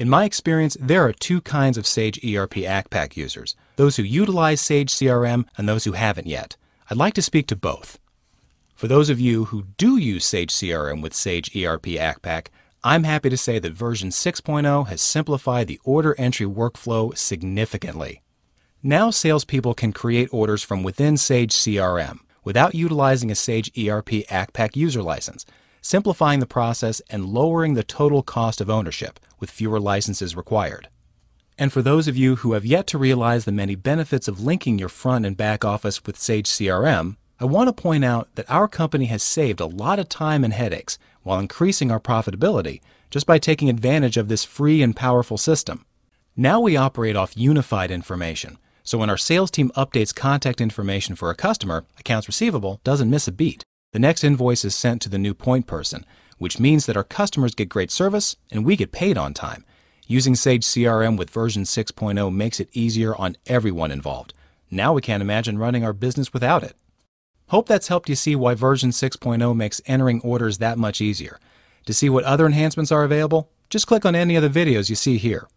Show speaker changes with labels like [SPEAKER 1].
[SPEAKER 1] In my experience, there are two kinds of Sage ERP ACPAC users those who utilize Sage CRM and those who haven't yet. I'd like to speak to both. For those of you who do use Sage CRM with Sage ERP ACPAC, I'm happy to say that version 6.0 has simplified the order entry workflow significantly. Now salespeople can create orders from within Sage CRM without utilizing a Sage ERP ACPAC user license simplifying the process and lowering the total cost of ownership with fewer licenses required. And for those of you who have yet to realize the many benefits of linking your front and back office with Sage CRM, I want to point out that our company has saved a lot of time and headaches while increasing our profitability just by taking advantage of this free and powerful system. Now we operate off unified information, so when our sales team updates contact information for a customer, accounts receivable doesn't miss a beat. The next invoice is sent to the new point person, which means that our customers get great service and we get paid on time. Using Sage CRM with version 6.0 makes it easier on everyone involved. Now we can't imagine running our business without it. Hope that's helped you see why version 6.0 makes entering orders that much easier. To see what other enhancements are available, just click on any of the videos you see here.